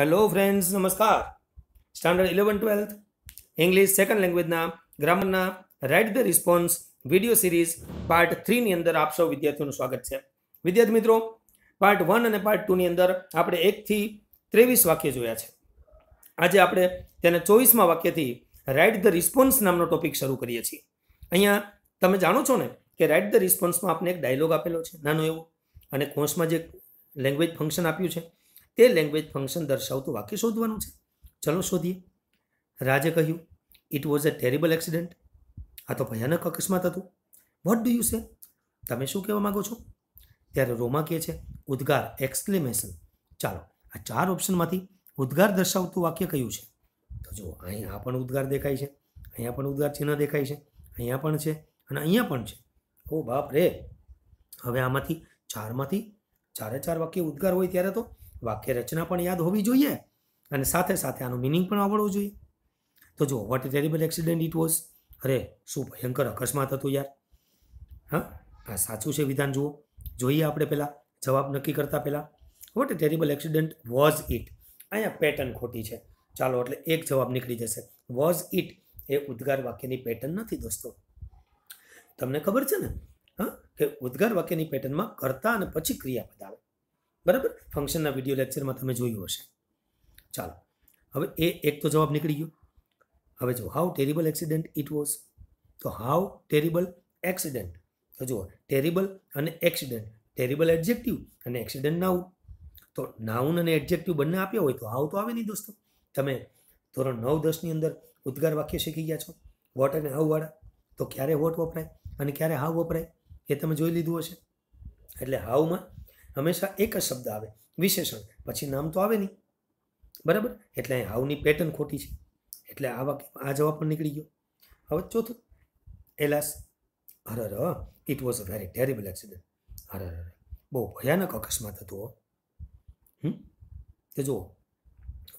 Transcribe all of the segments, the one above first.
Hello friends નમસ્કાર standard eleven twelfth English second લેંગ્વેજના ગ્રામરના write the response video series part થ્રીની અંદર આપ સૌ વિદ્યાર્થીઓનું સ્વાગત છે વિદ્યાર્થી મિત્રો પાર્ટ વન અને પાર્ટ ટુની અંદર આપણે એકથી ત્રેવીસ વાક્ય જોયા છે આજે આપણે તેના ચોવીસમાં વાક્યથી રાઇટ ધ રિસ્પોન્સ નામનો ટોપિક શરૂ કરીએ છીએ અહીંયા તમે જાણો છો ને કે રાઇટ ધ રિસ્પોન્સમાં આપણે એક ડાયલોગ આપેલો છે નાનો એવો અને કોર્સમાં જે લેંગ્વેજ ફંક્શન આપ્યું છે તે લેંગ્વેજ ફંક્શન દર્શાવતું વાક્ય શોધવાનું છે ચલો શોધીએ રાજે કહ્યું it was a terrible accident આ તો ભયાનક અકસ્માત હતું વોટ ડુ યુ સે તમે શું કહેવા માગો છો ત્યારે રોમા કહે છે ઉદ્ગાર એક્સક્લેમેશન ચાલો આ ચાર ઓપ્શનમાંથી ઉદ્ગાર દર્શાવતું વાક્ય કયું છે તો જુઓ અહીંયા પણ ઉદ્ગાર દેખાય છે અહીંયા પણ ઉદ્ગાર ચિહ્ન દેખાય છે અહીંયા પણ છે અને અહીંયા પણ છે ઓ બાપ રે હવે આમાંથી ચારમાંથી ચારે ચાર વાક્ય ઉદ્ગાર હોય ત્યારે તો વાક્ય રચના પણ યાદ હોવી જોઈએ અને સાથે સાથે આનું મિનિંગ પણ આવડવું જોઈએ તો જુઓ what a terrible accident it was અરે શું ભયંકર અકસ્માત હતું યાર હા આ સાચું છે વિધાન જુઓ જોઈએ આપણે પહેલાં જવાબ નક્કી કરતા પહેલાં what a terrible accident was it અહીંયા પેટર્ન ખોટી છે ચાલો એટલે એક જવાબ નીકળી જશે વોઝ ઇટ એ ઉદ્ગાર વાક્યની પેટર્ન નથી દોસ્તો તમને ખબર છે ને હા કે ઉદ્ગાર વાક્યની પેટર્નમાં કરતા અને પછી ક્રિયાપદ આવે બરાબર ફંક્શનના વિડીયો લેક્ચરમાં તમે જોયું હશે ચાલો હવે એ એક તો જવાબ નીકળી ગયો હવે જો how terrible accident it was તો હાઉ ટેરિબલ એક્સિડન્ટ તો જુઓ ટેરિબલ અને એક્સિડન્ટ ટેરિબલ એડજેક્ટિવ અને એક્સિડન્ટ નાઉન તો નાઉન અને એડજેક્ટિવ બંને આપ્યા હોય તો હાઉ તો આવે નહીં દોસ્તો તમે ધોરણ નવ દસની અંદર ઉદ્ગાર વાક્ય શીખી ગયા છો વોટ અને હાઉવાળા તો ક્યારે વોટ વપરાય અને ક્યારે હાવ વપરાય એ તમે જોઈ લીધું હશે એટલે હાઉમાં હંમેશા એક જ શબ્દ આવે વિશેષણ પછી નામ તો આવે નહીં બરાબર એટલે અહીં હાવની પેટર્ન ખોટી છે એટલે આવા આ જવાબ પણ નીકળી ગયો હવે ચોથું એલાસ અરર it was a very terrible accident અરર બહુ ભયાનક અકસ્માત હતો હમ તો જુઓ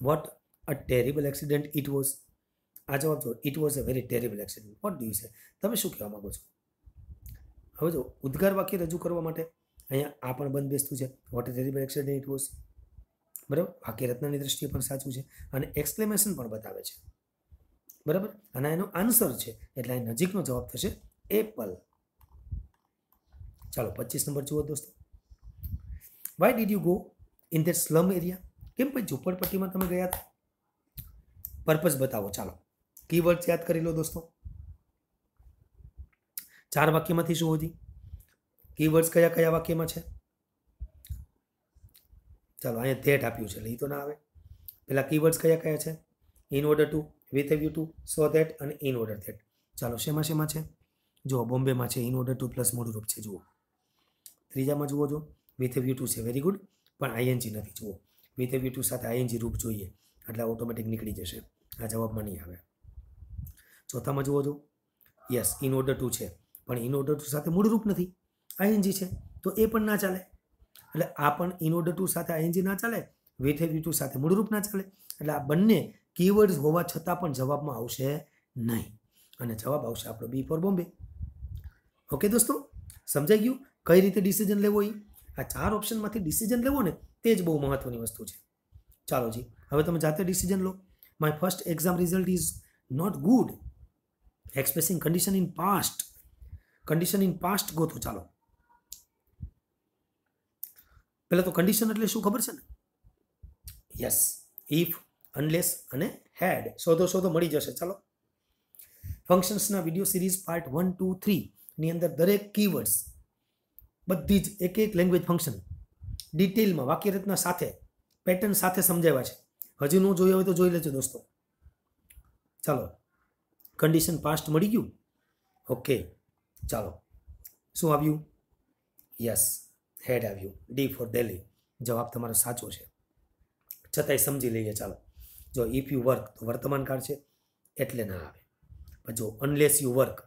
what a terrible accident it was આ જવાબ જુઓ it was a very terrible accident what do you તમે શું કહેવા માગો છો હવે જો ઉદ્ગાર વાક્ય રજૂ કરવા માટે અહીંયા આ પણ બંધ બેસતું છે what is the accident it was બરાબર વાક્ય રત્નની દ્રષ્ટિએ પણ સાચું છે અને એક્સપ્લેમેશન પણ બતાવે છે બરાબર અને એનો આન્સર છે એટલે એ નજીકનો જવાબ થશે એપલ ચાલો પચીસ નંબર જુઓ દોસ્તો why did you go in that slum area કેમ ભાઈ ઝૂંપડપટ્ટીમાં તમે ગયા હતા પર્પઝ બતાવો ચાલો કી કીવર્ડ્સ યાદ કરી લો દોસ્તો ચાર વાક્યમાંથી શું હતી કીવર્ડ્સ કયા કયા વાક્યમાં છે ચાલો અહીંયા ધેટ આપ્યું છે એટલે એ તો ના આવે પહેલાં કીવર્ડ્સ કયા કયા છે in order to with view to so that અને ઇન ઓર્ડર ધેટ ચાલો શેમાં શેમાં છે જુઓ બોમ્બેમાં છે ઇન ઓર્ડર ટુ પ્લસ મોડું રૂપ છે જુઓ ત્રીજામાં જુઓ જો વિથ વ્યુ ટુ છે વેરી ગુડ પણ આઈએનજી નથી જુઓ વિથ વ્યુ ટુ સાથે આઈએનજી રૂપ જોઈએ એટલે ઓટોમેટિક નીકળી જશે આ જવાબમાં નહીં આવે ચોથામાં જુઓ જો યસ ઇન ઓર્ડર ટુ છે પણ ઇન ઓર્ડર ટુ સાથે મૂળ રૂપ નથી આઈએનજી છે તો એ પણ ના ચાલે એટલે આ પણ ઇનઓર્ડર ટુ સાથે આઈએનજી ના ચાલે વિથ હેવ ટુ સાથે મૂળરૂપ ના ચાલે એટલે આ બંને કીવર્ડ્સ હોવા છતાં પણ જવાબમાં આવશે નહીં અને જવાબ આવશે આપણો બી ફોર બોમ્બે ઓકે દોસ્તો સમજાઈ ગયું કઈ રીતે ડિસિઝન લેવો એ આ ચાર ઓપ્શનમાંથી ડિસિઝન લેવો ને તે જ બહુ મહત્ત્વની વસ્તુ છે ચાલો જી હવે તમે જાતે ડિસિઝન લો my first exam result is not good expressing condition in past condition in past ગોતો ચાલો પહેલાં તો કન્ડિશન એટલે શું ખબર છે ને યસ ઇફ અનલેસ અને હેડ શોધો શોધો મળી જશે ચાલો ફંક્શન્સના video series part one two થ્રીની અંદર દરેક કીવર્ડ્સ બધી જ એક એક લેંગ્વેજ ફંક્શન ડિટેલમાં વાક્યરચના સાથે પેટર્ન સાથે સમજાવ્યા છે હજી ન જોયું હોય તો જોઈ લેજો દોસ્તો ચાલો કન્ડિશન પાસ્ટ મળી ગયું ઓકે ચાલો શું આવ્યું યસ હેડ આવ્યું ડી ફોર દિલ્હી જવાબ તમારો સાચો છે છતાંય સમજી લઈએ ચાલો જો ઇફ યુ વર્ક તો વર્તમાન કાળ છે એટલે ના આવે પણ જો અનલેસ યુ વર્ક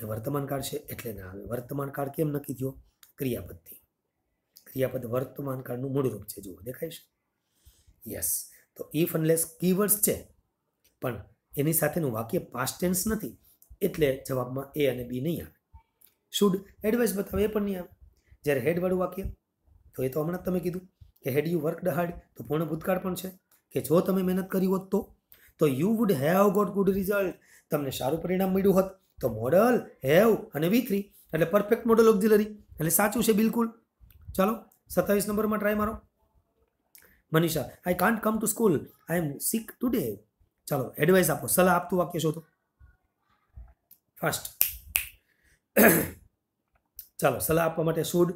એ વર્તમાન કાળ છે એટલે ના આવે વર્તમાન કાળ કેમ નક્કી થયો ક્રિયાપદથી ક્રિયાપદ વર્તમાન કાળનું મૂળરૂપ છે જુઓ દેખાય છે યસ તો ઇફ અનલેસ કીવર્ડ્સ છે પણ એની સાથેનું વાક્ય પાસ્ટ ટેન્સ નથી એટલે જવાબમાં એ અને બી નહીં આવે શુડ એડવાઇસ બતાવે એ પણ નહીં આવે જ્યારે હેડવાળું વાક્ય તો એ તો હમણાં જ તમે કીધું કે હેડ યુ વર્કડ હાર્ડ તો પૂર્ણ ભૂતકાળ પણ છે કે જો તમે મહેનત કરી હોત તો તો you would have got good result તમને સારું પરિણામ મળ્યું હોત તો મોડલ હેવ અને વી થ્રી એટલે પરફેક્ટ મોડલ ઓફ ઓક્ઝિલરી એટલે સાચું છે બિલકુલ ચાલો સત્તાવીસ નંબરમાં ટ્રાય મારો Manisha I can't come to school I am sick today ચાલો એડવાઇસ આપો સલાહ આપતું વાક્ય શોધો ફાસ્ટ ચાલો સલાહ આપવા માટે સૂડ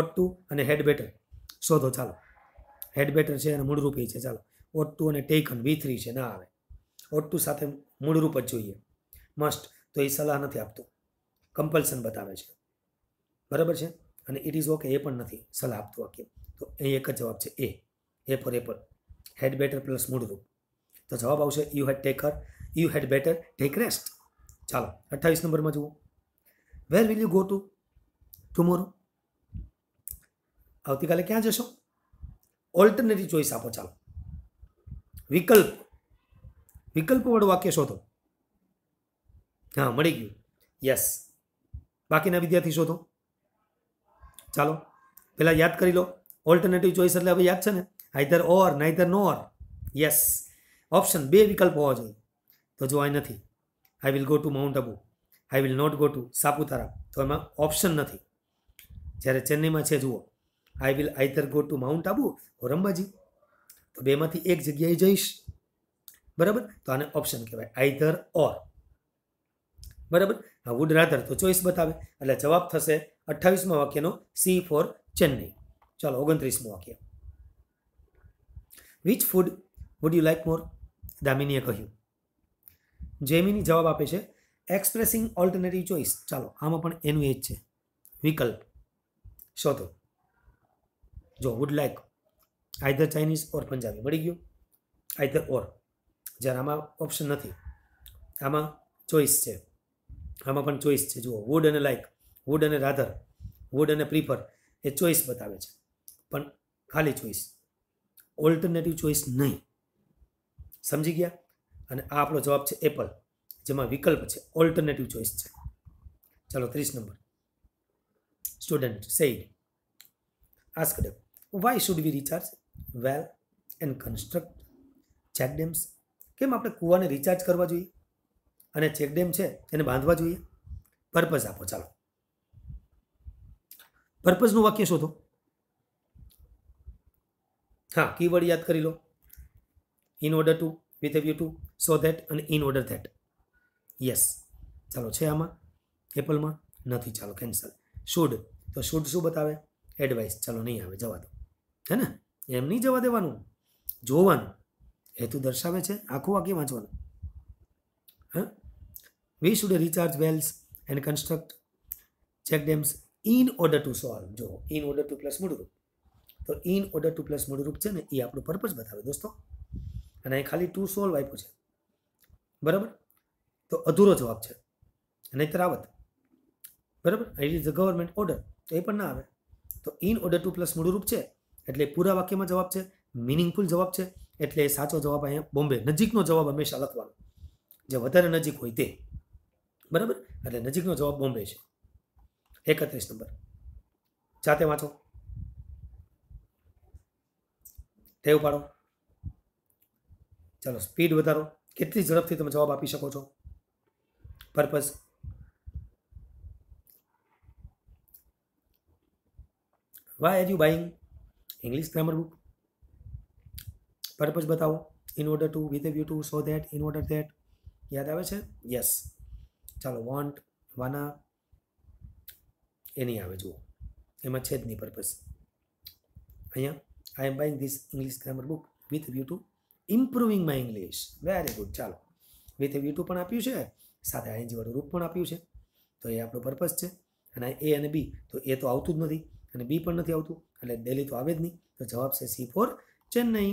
ઓટ ટુ અને હેડ બેટર શોધો ચાલો હેડ બેટર છે અને મૂળરૂપ એ છે ચાલો ઓટ ટુ અને ટેકન વી થ્રી છે ના આવે ઓટ ટુ સાથે મૂળરૂપ જ જોઈએ મસ્ટ તો એ સલાહ નથી આપતો કમ્પલ્સન બતાવે છે બરાબર છે અને ઇટ ઇઝ ઓકે એ પણ નથી સલાહ આપતું વાક્ય તો એ એક જ જવાબ છે A A for apple had better plus મૂળરૂપ તો જવાબ આવશે you had taker you had better take rest ચાલો અઠ્ઠાવીસ નંબરમાં જુઓ where will you go to tomorrow આવતીકાલે ક્યાં જશો ઓલ્ટરનેટિવ ચોઈસ આપો ચાલો વિકલ્પ વિકલ્પવાળું વાક્ય શોધો હા મળી ગયું યસ બાકીના વિદ્યાર્થી શોધો ચાલો પહેલાં યાદ કરી લો ઓલ્ટરનેટિવ ચોઈસ એટલે હવે યાદ છે ને either or neither nor or yes option બે વિકલ્પ હોવા જોઈએ તો જો આ નથી I will go to mount Abu I will not go to Saputara તો એમાં ઓપ્શન નથી જ્યારે ચેન્નઈમાં છે જુઓ I will either go to mount Abu or Ambaji તો બેમાંથી એક જગ્યાએ જઈશ બરાબર તો આને ઓપ્શન કહેવાય આઈધર ઓર બરાબર હા વુડ રાધર તો ચોઈસ બતાવે એટલે જવાબ થશે અઠ્ઠાવીસમાં વાક્યનો સી ફોર ચેન્નઈ ચાલો ઓગણત્રીસમું વાક્ય which food would you like more દામિનીએ કહ્યું જેમીની જવાબ આપે છે એક્સપ્રેસિંગ ઓલ્ટરનેટિવ ચોઈસ ચાલો આમાં પણ એનું એ જ છે વિકલ્પ શોધો જો would like either Chinese or Punjabi મળી ગયું આઈધર ઓર જ્યારે આમાં ઓપ્શન નથી આમાં ચોઈસ છે આમાં પણ ચોઈસ છે જુઓ વુડ અને લાઇક વુડ અને રાધર વુડ અને પ્રિફર એ ચોઈસ બતાવે છે પણ ખાલી ચોઈસ ઓલ્ટરનેટિવ ચોઈસ નહીં સમજી ગયા અને આ આપણો જવાબ છે એપલ જેમાં વિકલ્પ છે ઓલ્ટરનેટિવ ચોઈસ છે ચાલો ત્રીસ number Student said, asked, why should we recharge well and construct check dams? કેમ આપણે કૂવાને રિચાર્જ કરવા જોઈએ અને ચેક ડેમ છે એને બાંધવા જોઈએ પર્પઝ આપો ચાલો પર્પઝનું વાક્ય શોધો હા કીવર્ડ યાદ કરી લો in order to with view to so that અને ઇન ઓર્ડર ધેટ યસ ચાલો છે આમાં એપલમાં નથી ચાલો કેન્સલ શુડ તો શુડ શું બતાવે એડવાઇસ ચાલો નહીં આવે જવા દો હે ને એમ નહીં જવા દેવાનું જોવાનું હેતુ દર્શાવે છે આખું આખી વાંચવાનું હા we should recharge wells and construct check dams in order to solve જો ઇન ઓર્ડર ટુ પ્લસ મૂળરૂપ તો ઇન ઓર્ડર ટુ પ્લસ મૂળરૂપ છે ને એ આપણું પર્પઝ બતાવે દોસ્તો અને અહીં ખાલી ટુ સોલ્વ આપ્યું છે બરાબર તો અધૂરો જવાબ છે નહીતર આવત બરાબર it is the government order તો એ પણ ના આવે તો ઇન ઓર્ડર ટુ પ્લસ મૂળરૂપ છે એટલે પૂરા વાક્યમાં જવાબ છે મિનિંગફુલ જવાબ છે એટલે સાચો જવાબ અહીંયા બોમ્બે નજીકનો જવાબ હંમેશા લખવાનો જે વધારે નજીક હોય તે બરાબર એટલે નજીકનો જવાબ બોમ્બે છે એકત્રીસ નંબર જાતે વાંચો ટેવ પાડો ચાલો સ્પીડ વધારો કેટલી ઝડપથી તમે જવાબ આપી શકો છો purpose why are you buying English grammar book purpose બતાવો in order to with view to so that in order that યાદ આવે છે યસ ચાલો વોન્ટ વાના એ નહીં આવે જુઓ એમાં છે જ નહીં પર્પઝ અહીંયા I am buying this English grammar book with view to improving my English very good ચાલો વિથ વ્યુ ટુ પણ આપ્યું છે સાથે આઈએનજી વાળું રૂપ પણ આપ્યું છે તો એ આપણો પર્પઝ છે અને એ અને બી તો એ તો આવતું જ નથી અને બી પણ નથી આવતું એટલે દિલ્હી તો આવે જ નહીં તો જવાબ છે સી ફોર ચેન્નઈ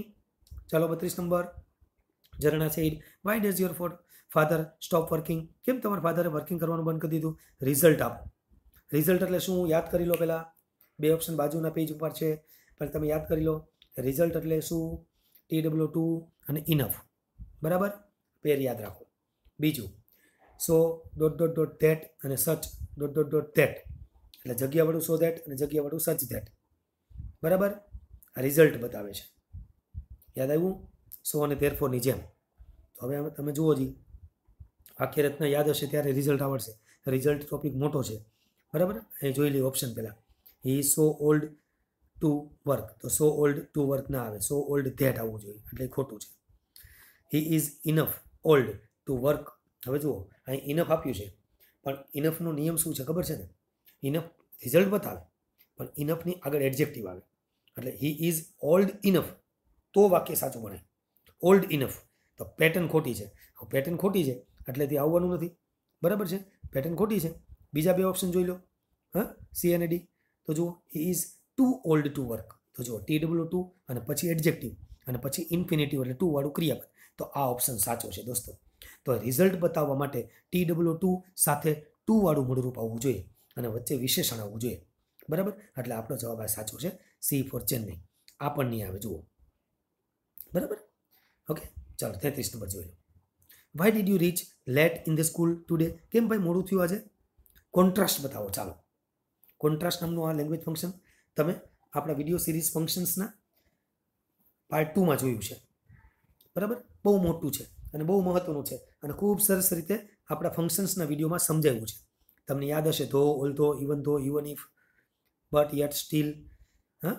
ચાલો બત્રીસ number Jharna said why does your for father stop working કેમ તમારા ફાધરે વર્કિંગ કરવાનું બંધ કરી દીધું રિઝલ્ટ આપો રિઝલ્ટ એટલે શું યાદ કરી લો પહેલાં બે ઓપ્શન બાજુના પેજ ઉપર છે પણ તમે યાદ કરી લો રિઝલ્ટ એટલે શું ટી ડબલ્યુ ટુ અને ઇનફ બરાબર પેર યાદ રાખો બીજું સો ડોટ ડોટ ડોટ ધેટ અને સચ ડોટ ડોટ ડોટ ધેટ એટલે જગ્યાવાળું સો ધેટ અને જગ્યાવાળું સચ ધેટ બરાબર આ રિઝલ્ટ બતાવે છે યાદ આવ્યું સો અને તેરફોરની જેમ તો હવે તમે જુઓ જી વાક્યરત્ન યાદ હશે ત્યારે રિઝલ્ટ આવડશે રિઝલ્ટ ટોપિક મોટો છે બરાબર અહીં જોઈ લઈએ ઓપ્શન પહેલાં he so old to work તો સો ઓલ્ડ ટુ વર્ક ના આવે સો ઓલ્ડ ધેટ આવવું જોઈએ એટલે ખોટું છે he is enough old to work હવે જુઓ અહીં ઇનફ આપ્યું છે પણ ઇનફનો નિયમ શું છે ખબર છે ને ઇનફ રિઝલ્ટ બતાવે પણ ઇનફની આગળ એડજેક્ટિવ આવે એટલે હી ઇઝ ઓલ્ડ ઇનફ તો વાક્ય સાચું બને ઓલ્ડ ઇનફ તો પેટર્ન ખોટી છે પેટર્ન ખોટી છે એટલે તે આવવાનું નથી બરાબર છે પેટર્ન ખોટી છે બીજા બે ઓપ્શન જોઈ લો હા સી અને ડી તો જુઓ he is too old to work તો જુઓ ટી ડબલ્યુ ટુ અને પછી એડજેક્ટિવ અને પછી ઇન્ફિનેટિવ એટલે ટુવાળું ક્રિયાપદ તો આ ઓપ્શન સાચો છે દોસ્તો તો રિઝલ્ટ બતાવવા માટે ટી ડબલ્યુ ટુ સાથે ટુવાળું મૂળરૂપ આવવું જોઈએ અને વચ્ચે વિશેષણ આવવું જોઈએ બરાબર એટલે આપણો જવાબ આ સાચો છે સી ફોર ચેન્નઈ આ પણ નહીં આવે જુઓ બરાબર ઓકે ચાલો તેત્રીસ નંબર જોઈ લો why did you reach late in the school today કેમ ભાઈ મોડું થયું આજે કોન્ટ્રાસ્ટ બતાવો ચાલો કોન્ટ્રાસ્ટ નામનું આ લેંગ્વેજ ફંક્શન તમે આપણા વિડીયો સિરીઝ ફંક્શન્સના પાર્ટ ટુમાં જોયું છે બરાબર બહુ મોટું છે અને બહુ મહત્ત્વનું છે અને ખૂબ સરસ રીતે આપણા ફંક્શન્સના વિડીયોમાં સમજાયું છે તમને યાદ હશે ધો all although even though even if but yet still હા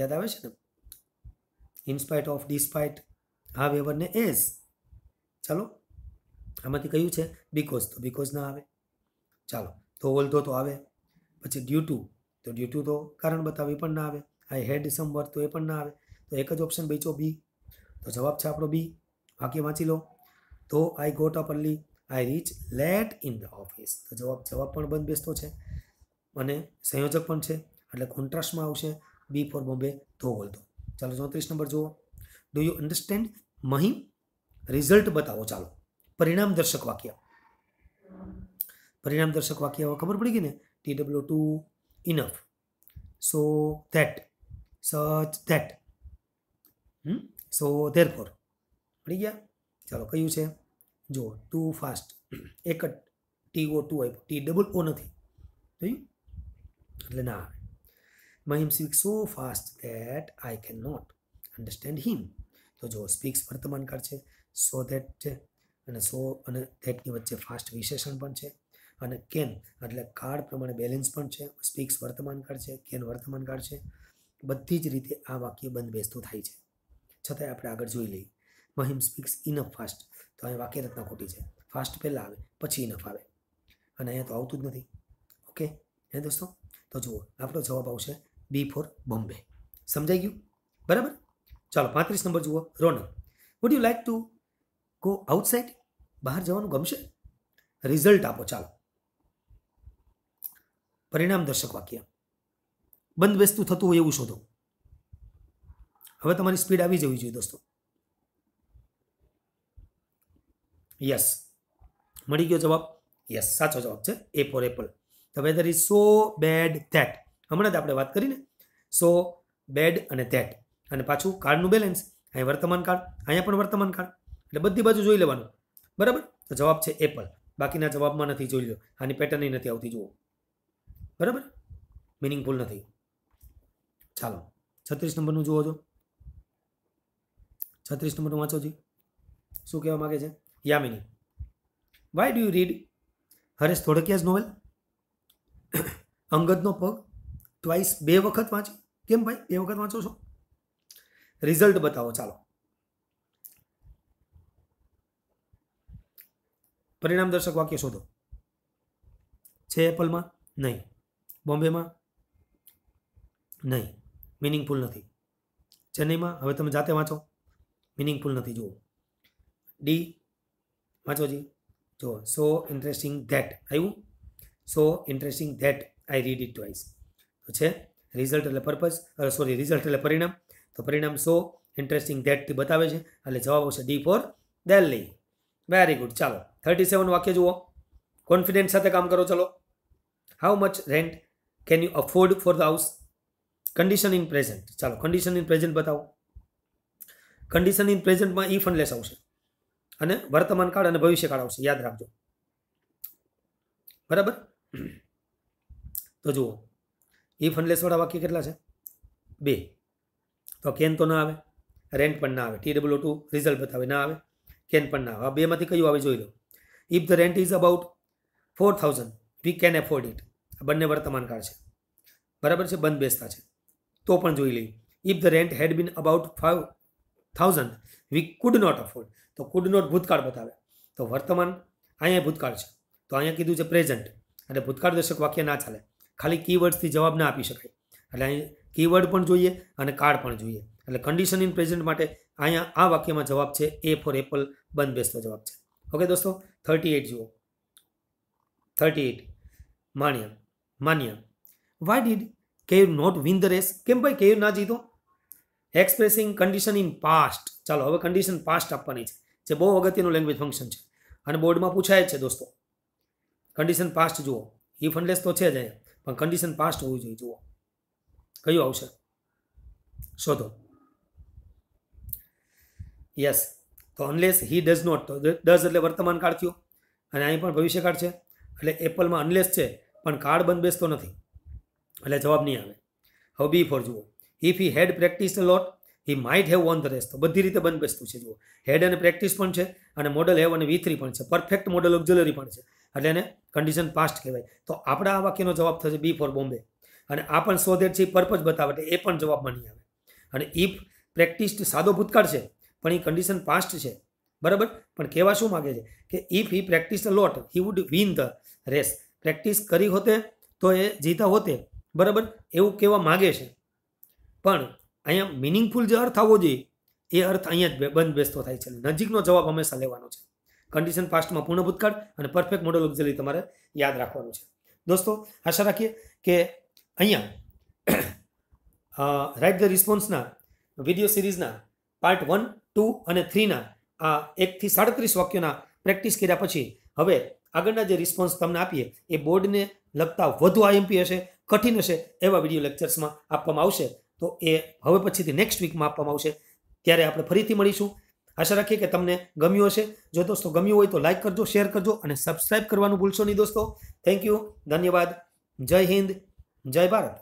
યાદ આવે છે ને in spite of despite however ને એઝ ચાલો આમાંથી કયું છે બીકોઝ તો બીકોઝ ના આવે ચાલો તો ધો તો આવે પછી ડ્યુ ટુ તો ડ્યુ ટુ તો કારણ બતાવે પણ ના આવે આઈ હેડ સમ તો એ પણ ના આવે તો એક જ ઓપ્શન બેચો બી તો જવાબ છે આપણો બી વાક્ય વાંચી લો તો I got up early I reach late in the office તો જવાબ જવાબ પણ બંધ બેસતો છે અને સંયોજક પણ છે એટલે કોન્ટ્રાસ્ટમાં આવશે બી ફોર બોમ્બે ધો બોલતો ચાલો ચોત્રીસ નંબર જુઓ do you understand Mahi result બતાવો ચાલો પરિણામ દર્શક વાક્ય પરિણામ દર્શક વાક્ય ખબર પડી ગઈ ને T W to enough so that such that so therefore મળી ગયા ચાલો કયું છે જો ટુ ફાસ્ટ એક જ ટી ઓ ટુ આપ્યું ટી ડબલ ઓ નથી જોયું એટલે ના આવે my speak so fast that I can not understand him તો જો સ્પીક્સ વર્તમાનકાળ છે સો ધેટ છે અને સો અને ધેટની વચ્ચે ફાસ્ટ વિશેષણ પણ છે અને કેન એટલે કાળ પ્રમાણે બેલેન્સ પણ છે સ્પીક્સ વર્તમાનકાળ છે કેન વર્તમાનકાળ છે બધી જ રીતે આ વાક્ય બંધ બેસતું થાય છે છતાંય આપણે આગળ જોઈ લઈએ મહિમ સ્પીક્સ ઇનફ ફાસ્ટ તો અહીં વાક્ય રચના ખોટી છે ફાસ્ટ પહેલાં આવે પછી ઇનફ આવે અને અહીંયા તો આવતું જ નથી ઓકે હે દોસ્તો તો જુઓ આપણો જવાબ આવશે બી ફોર બોમ્બે સમજાઈ ગયું બરાબર ચાલો પાંત્રીસ નંબર જુઓ Ronak would you like to go outside બહાર જવાનું ગમશે રિઝલ્ટ આપો ચાલો પરિણામ દર્શક વાક્ય બંધ બેસતું થતું હોય એવું શોધો હવે તમારી સ્પીડ આવી જવી જોઈએ દોસ્તો યસ મળી ગયો જવાબ યસ સાચો જવાબ છે A for apple the weather is so bad that હમણાં જ આપણે વાત કરીને સો બેડ અને ધેટ અને પાછું કાર્ડનું બેલેન્સ અહીં વર્તમાન કાર્ડ અહીંયા પણ વર્તમાન કાર્ડ એટલે બધી બાજુ જોઈ લેવાનું બરાબર તો જવાબ છે એપલ બાકીના જવાબમાં નથી જોઈ લો આની પેટર્ન નથી આવતી જુઓ બરાબર મિનિંગફુલ નથી ચાલો છત્રીસ નંબરનું જુઓ છો છત્રીસ નંબરનું વાંચો જી શું કહેવા માગે છે Yamini why do you read Haresh Dholakia's novel અંગદનો પગ ટ્વાઇસ બે વખત વાંચી કેમ ભાઈ બે વખત વાંચો છો રિઝલ્ટ બતાવો ચાલો પરિણામ દર્શક વાક્ય શોધો છે એપલમાં નહીં બોમ્બેમાં નહીં મિનિંગફુલ નથી ચેન્નઈમાં હવે તમે જાતે વાંચો મિનિંગફુલ નથી જુઓ ડી अच्छा जी तो सो इंटरेस्टिंग दैट आई हूं so interesting that I read it twice तो छे रिजल्ट એટલે परपस सॉरी रिजल्ट એટલે પરિણામ તો પરિણામ સો इंटरेस्टिंग दैट થી બતાવે છે એટલે જવાબ હશે d4 डेली वेरी गुड चलो 37 વાક્ય જુઓ કોન્ફિડન્સ સાથે કામ કરો चलो how much rent can you afford for the house condition in present ચાલો કન્ડિશન ઇન પ્રેઝન્ટ बताओ કન્ડિશન ઇન પ્રેઝન્ટ માં ઈ ફનલેસ આવશે અને વર્તમાન કાળ અને ભવિષ્યકાળ આવશે યાદ રાખજો બરાબર તો જુઓ ઈ e ફંડલેસવાળા વાક્ય કેટલા છે બે તો કેન તો ના આવે રેન્ટ પણ ના આવે ટી ડબલ ટુ રિઝલ્ટ બતાવે ના આવે કેન પણ ના આવે આ બેમાંથી કયું આવે જોઈ લો if the rent is about four thousand we can afford it આ બંને વર્તમાન કાળ છે બરાબર છે બંધ બેસતા છે તો પણ જોઈ લઈએ if the rent had been about five thousand we could not afford તો કુડ નોટ ભૂતકાળ બતાવે તો વર્તમાન અહીંયા ભૂતકાળ છે તો અહીંયા કીધું છે પ્રેઝન્ટ એટલે ભૂતકાળ દર્શક વાક્ય ના ચાલે ખાલી કીવર્ડ્સથી જવાબ ના આપી શકાય એટલે અહીં કીવર્ડ પણ જોઈએ અને કાર્ડ પણ જોઈએ એટલે કન્ડિશન ઇન પ્રેઝન્ટ માટે અહીંયા આ વાક્યમાં જવાબ છે એ ફોર એપલ બંધ બેસતો જવાબ છે ઓકે દોસ્તો થર્ટી એટ જુઓ થર્ટી એટ માણ્યા માન્ય why did Keyu not win the race કેમ ભાઈ કેયુ ના જીતો એક્સપ્રેસિંગ કન્ડિશન ઇન પાસ્ટ ચાલો હવે કન્ડિશન પાસ્ટ આપવાની છે જે બહુ અગત્યનું લેંગ્વેજ ફંક્શન છે અને બોર્ડમાં પૂછાય છે દોસ્તો કન્ડિશન પાસ્ટ જુઓ ઇફ અનલેસ તો છે જ પણ કન્ડિશન પાસ્ટ હોવું જોઈએ જુઓ કયું આવશે શોધો યસ તો અનલેસ હી ડઝ નોટ તો ડઝ એટલે વર્તમાન કાળ થયો અને અહીં પણ ભવિષ્યકાળ છે એટલે એપલમાં અનલેસ છે પણ કાર્ડ બંધ બેસતો નથી એટલે જવાબ નહીં આવે હવે બી ફોર જુઓ if he had practice a lot he might have on the race તો બધી રીતે બંધ બેસતું છે જુઓ હેડ અને પ્રેક્ટિસ પણ છે અને મોડલ હેવ અને વી થ્રી પણ છે પરફેક્ટ મોડલ ઓક્ઝલરી પણ છે એટલે એને કન્ડિશન પાસ્ટ કહેવાય તો આપણા આ વાક્યનો જવાબ થશે બી ફોર બોમ્બે અને આ પણ સો દેટ છે એ પર્પઝ બતાવે એટલે એ પણ જવાબ નહીં આવે અને ઇફ પ્રેક્ટિસ સાદો ભૂતકાળ છે પણ એ કન્ડિશન પાસ્ટ છે બરાબર પણ કહેવા શું માગે છે કે if he practice a lot he would win the race practice કરી હોતે તો એ જીતા હોતે બરાબર એવું કહેવા માગે છે પણ અહીંયા મિનિંગફુલ જે અર્થ આવવો જોઈએ એ અર્થ અહીંયા જ બંધ બેસતો થાય છે નજીકનો જવાબ હંમેશા લેવાનો છે કન્ડિશન ફાસ્ટમાં પૂર્ણ ભૂતકાળ અને પરફેક્ટ મોડલ ઓબ્ઝરી તમારે યાદ રાખવાનું છે દોસ્તો આશા રાખીએ કે અહીંયા રાઇટ ધ રિસ્પોન્સના વિડીયો સિરીઝના પાર્ટ વન ટુ અને થ્રીના આ એકથી સાડત્રીસ વાક્યોના પ્રેક્ટિસ કર્યા પછી હવે આગળના જે રિસ્પોન્સ તમને આપીએ એ બોર્ડને લગતા વધુ આઈએમપી હશે કઠિન હશે એવા વિડીયો લેક્ચર્સમાં આપવામાં આવશે તો એ હવે પછીથી નેક્સ્ટ વીકમાં આપવામાં આવશે ત્યારે આપણે ફરીથી મળીશું આશા રાખીએ કે તમને ગમ્યું હશે જો દોસ્તો ગમ્યું હોય તો લાઇક કરજો શેર કરજો અને સબસ્ક્રાઇબ કરવાનું ભૂલશો નહીં દોસ્તો થેન્ક યુ ધન્યવાદ જય હિન્દ જય ભારત